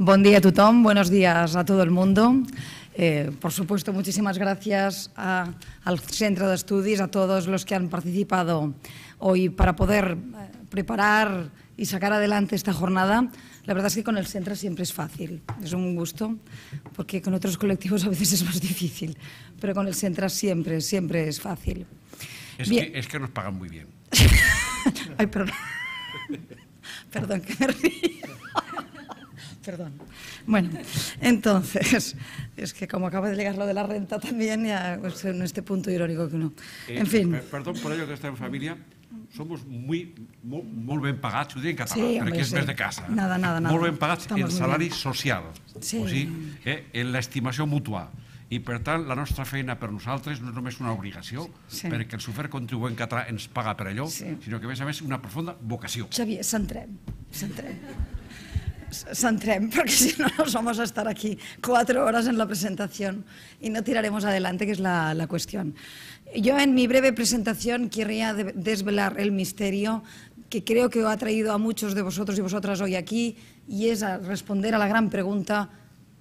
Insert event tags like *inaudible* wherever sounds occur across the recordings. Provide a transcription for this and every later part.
Buen día, Tutón. Buenos días a todo el mundo. Eh, por supuesto, muchísimas gracias al Centro de Estudios, a todos los que han participado hoy para poder eh, preparar y sacar adelante esta jornada. La verdad es que con el centro siempre es fácil, es un gusto, porque con otros colectivos a veces es más difícil, pero con el centro siempre, siempre es fácil. Es, Que, es que nos pagan muy bien. *laughs* Ay, perdón. *laughs* perdón, que me Perdón. Bueno, entonces, *laughs* es que como acaba de llegar lo de la renta también, ya pues, en este punto irónico que En Eh, en fin. perdón por ello que está en familia. Somos muy, muy, muy bien pagados, yo dic en catalán, sí, pero aquí es sí. de casa. Nada, nada, nada. Muy bien pagats Estamos en salario bien. social, sí. o sí, eh, en la estimación mutua. I, per tant, la nostra feina per nosaltres no és només una obligació, sí. perquè el sofert contribuent català ens paga per allò, sí. sinó que, a més a més, una profunda vocació. Xavier, centrem, centrem. centrem, porque si no nos vamos a estar aquí cuatro horas en la presentación y no tiraremos adelante, que es la, cuestión. Yo en mi breve presentación querría desvelar el misterio que creo que ha traído a muchos de vosotros y vosotras hoy aquí y es responder a la gran pregunta,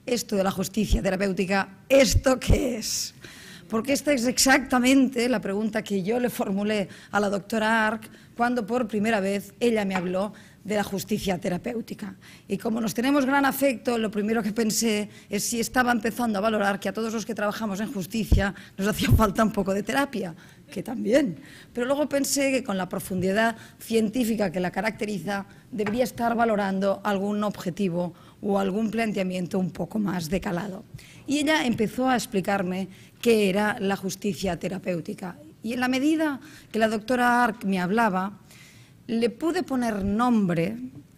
esto de la justicia terapéutica, ¿esto qué es? Porque esta es exactamente la pregunta que yo le formulé a la doctora Arc cuando por primera vez ella me habló de la justicia terapéutica. Y como nos tenemos gran afecto, lo primero que pensé es si estaba empezando a valorar que a todos los que trabajamos en justicia nos hacía falta un poco de terapia, que también. Pero luego pensé que con la profundidad científica que la caracteriza, debería estar valorando algún objetivo o algún planteamiento un poco más decalado. Y ella empezó a explicarme qué era la justicia terapéutica. Y en la medida que la doctora Arc me hablaba, le pude poner nombre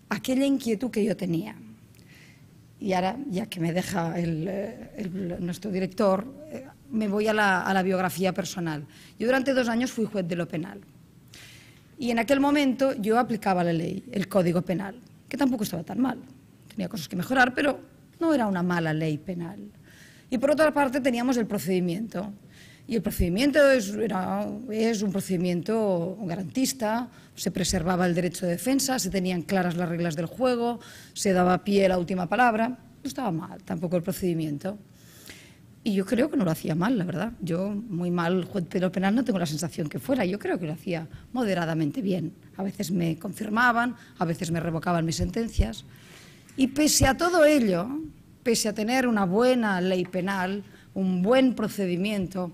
a aquella inquietud que yo tenía. Y ahora, ya que me deja eh, nuestro director, eh, me voy a la, a la biografía personal. Yo durante dos años fui juez de lo penal. Y en aquel momento yo aplicaba la ley, el código penal, que tampoco estaba tan mal. Tenía cosas que mejorar, pero no era una mala ley penal. Y por otra parte teníamos el procedimiento. Y el procedimiento es, es un procedimiento garantista, se preservaba el derecho de defensa, se tenían claras las reglas del juego, se daba pie a la última palabra. No estaba mal tampoco el procedimiento. Y yo creo que no lo hacía mal, la verdad. Yo, muy mal juez pero penal, no tengo la sensación que fuera. Yo creo que lo hacía moderadamente bien. A veces me confirmaban, a veces me revocaban mis sentencias. Y pese a todo ello, pese a tener una buena ley penal, un buen procedimiento,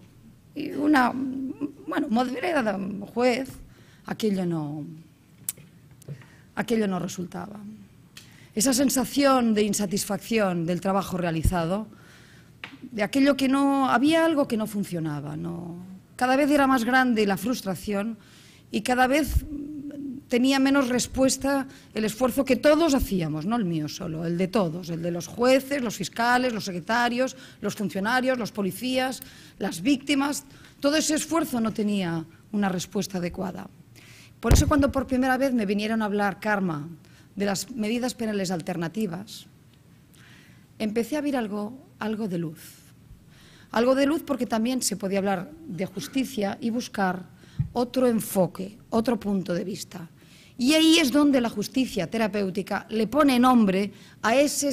y una, bueno, moderada juez, aquello no, aquello no resultaba. Esa sensación de insatisfacción del trabajo realizado, de aquello que no, había algo que no funcionaba, no, cada vez era más grande la frustración y cada vez tenía menos respuesta el esfuerzo que todos hacíamos, no el mío solo, el de todos, el de los jueces, los fiscales, los secretarios, los funcionarios, los policías, las víctimas. Todo ese esfuerzo no tenía una respuesta adecuada. Por eso cuando por primera vez me vinieron a hablar, Karma, de las medidas penales alternativas, empecé a ver algo, algo de luz. Algo de luz porque también se podía hablar de justicia y buscar otro enfoque, otro punto de vista. Y ahí es donde la justicia terapéutica le pone nombre a ese,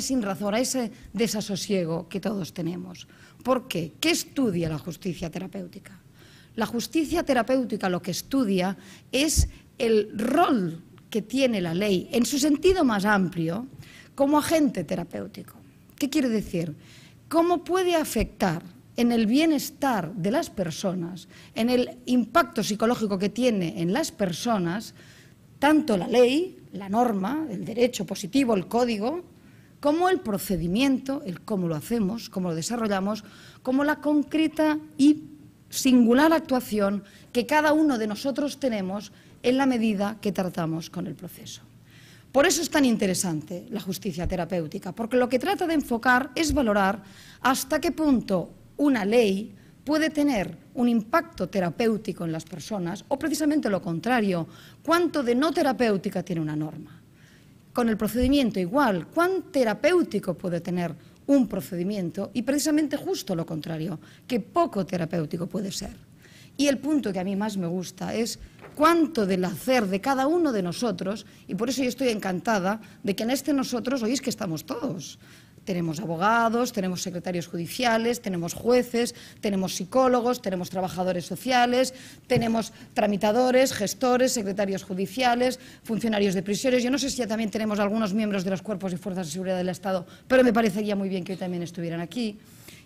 sinrazón, a ese desasosiego que todos tenemos. ¿Por qué? ¿Qué estudia la justicia terapéutica? La justicia terapéutica lo que estudia es el rol que tiene la ley en su sentido más amplio como agente terapéutico. ¿Qué quiere decir? ¿Cómo puede afectar en el bienestar de las personas, en el impacto psicológico que tiene en las personas, tanto la ley, la norma, el derecho positivo, el código, como el procedimiento, el cómo lo hacemos, cómo lo desarrollamos, como la concreta y singular actuación que cada uno de nosotros tenemos en la medida que tratamos con el proceso. Por eso es tan interesante la justicia terapéutica, porque lo que trata de enfocar es valorar hasta qué punto una ley puede tener un impacto terapéutico en las personas o precisamente lo contrario, cuánto de no terapéutica tiene una norma. Con el procedimiento igual, cuán terapéutico puede tener un procedimiento y precisamente justo lo contrario, que poco terapéutico puede ser. Y el punto que a mí más me gusta es cuánto del hacer de cada uno de nosotros, y por eso yo estoy encantada de que en este nosotros oís que estamos todos. Tenemos abogados, tenemos secretarios judiciales, tenemos jueces, tenemos psicólogos, tenemos trabajadores sociales, tenemos tramitadores, gestores, secretarios judiciales, funcionarios de prisiones. Yo no sé si ya también tenemos algunos miembros de los cuerpos y fuerzas de seguridad del Estado, pero me parecería muy bien que hoy también estuvieran aquí.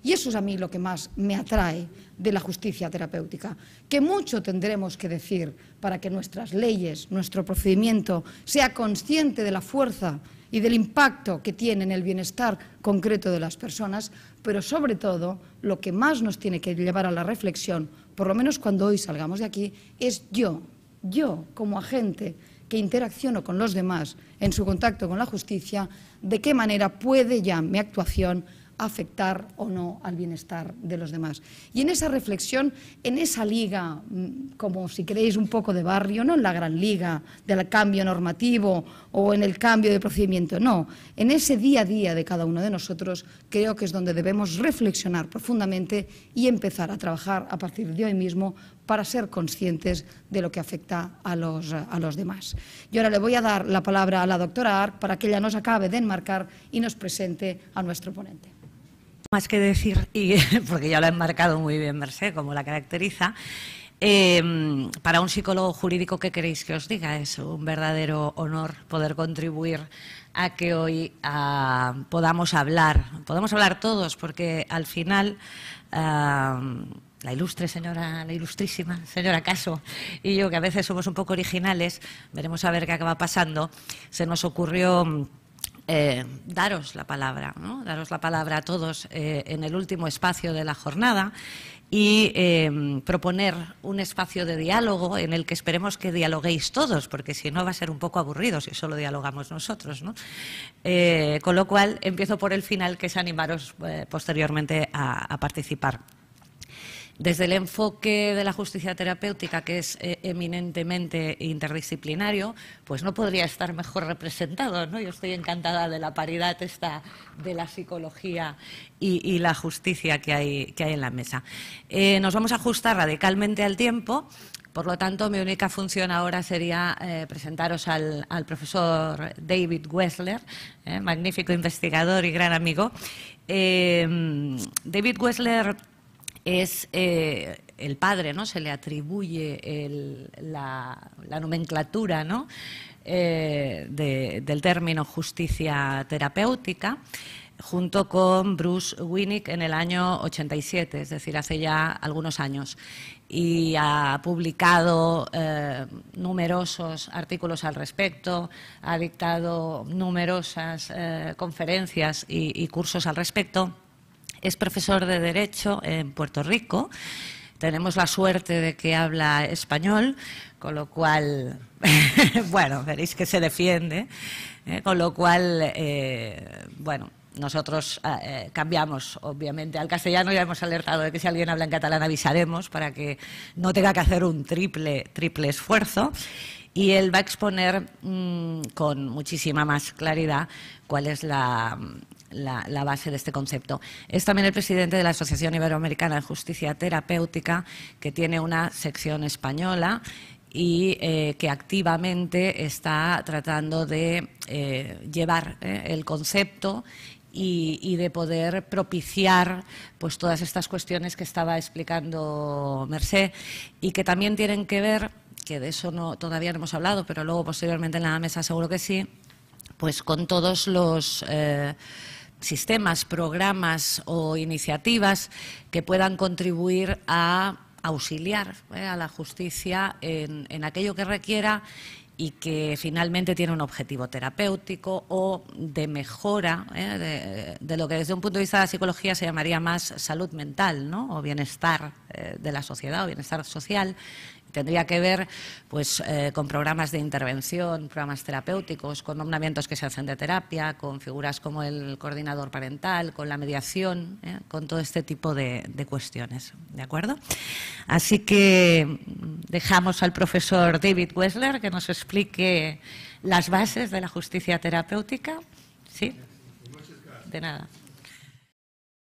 Y eso es a mí lo que más me atrae de la justicia terapéutica, que mucho tendremos que decir para que nuestras leyes, nuestro procedimiento sea consciente de la fuerza y del impacto que tiene en el bienestar concreto de las personas, pero sobre todo lo que más nos tiene que llevar a la reflexión, por lo menos cuando hoy salgamos de aquí, es yo, yo como agente que interacciono con los demás en su contacto con la justicia, de qué manera puede ya mi actuación afectar o no al bienestar de los demás. Y en esa reflexión, en esa liga, mm, como si queréis un poco de barrio, no en la gran liga del cambio normativo o en el cambio de procedimiento, no, en ese día a día de cada uno de nosotros creo que es donde debemos reflexionar profundamente y empezar a trabajar a partir de hoy mismo para ser conscientes de lo que afecta a los, demás. Y ahora le voy a dar la palabra a la doctora Arc para que ella nos acabe de enmarcar y nos presente a nuestro ponente más que decir, y, *laughs* porque ya lo ha enmarcado muy bien Merced, como la caracteriza. Eh, para un psicólogo jurídico, ¿qué queréis que os diga? Es un verdadero honor poder contribuir a que hoy ah, podamos hablar, podamos hablar todos, porque al final... Ah, la ilustre señora, la ilustrísima señora Caso y yo, que a veces somos un poco originales, veremos a ver qué acaba pasando, se nos ocurrió eh, daros la palabra, daros la palabra a todos eh, en el último espacio de la jornada y eh, proponer un espacio de diálogo en el que esperemos que dialoguéis todos, porque si no va a ser un poco aburrido si solo dialogamos nosotros. con lo cual, empiezo por el final, que es animaros posteriormente a participar. Desde el enfoque de la justicia terapéutica, que es eh, eminentemente interdisciplinario, pues no podría estar mejor representado. Yo estoy encantada de la paridad esta de la psicología y, la justicia que hay, en la mesa. Eh, nos vamos a ajustar radicalmente al tiempo. Por lo tanto, mi única función ahora sería eh, presentaros al, profesor David Wessler, magnífico investigador y gran amigo. David Wessler es eh, el padre, ¿no? Se le atribuye la, nomenclatura, eh, del término justicia terapéutica junto con Bruce Winnick en el año 87, es decir, hace ya algunos años, y ha publicado eh, numerosos artículos al respecto, ha dictado numerosas conferencias y cursos al respecto es profesor de Derecho en Puerto Rico. Tenemos la suerte de que habla español, con lo cual, *laughs* bueno, veréis que se defiende, ¿eh? con lo cual, eh, bueno, nosotros eh, cambiamos, obviamente, al castellano. Ya hemos alertado de que si alguien habla en catalán avisaremos para que no tenga que hacer un triple, triple esfuerzo. Y él va a exponer mm, con muchísima más claridad cuál es la, la, base de este concepto. Es también el presidente de la Asociación Iberoamericana de Justicia Terapéutica, que tiene una sección española y eh, que activamente está tratando de eh, llevar eh, el concepto y, de poder propiciar pues todas estas cuestiones que estaba explicando Merced y que también tienen que ver que de eso no, todavía no hemos hablado, pero luego posteriormente en la mesa seguro que sí, pues con todos los sistemas, programas o iniciativas que puedan contribuir a auxiliar eh, a la justicia en, aquello que requiera y que finalmente tiene un objetivo terapéutico o de mejora eh, de, lo que desde un punto de vista de la psicología se llamaría más salud mental ¿no? o bienestar eh, de la sociedad o bienestar social. Tendría que ver pues, eh, con programas de intervención, programas terapéuticos, con nombramientos que se hacen de terapia, con figuras como el coordinador parental, con la mediación, eh, con todo este tipo de, de, cuestiones. ¿De acuerdo? Así que dejamos al profesor David Wessler que nos explique las bases de la justicia terapéutica. ¿Sí? De nada.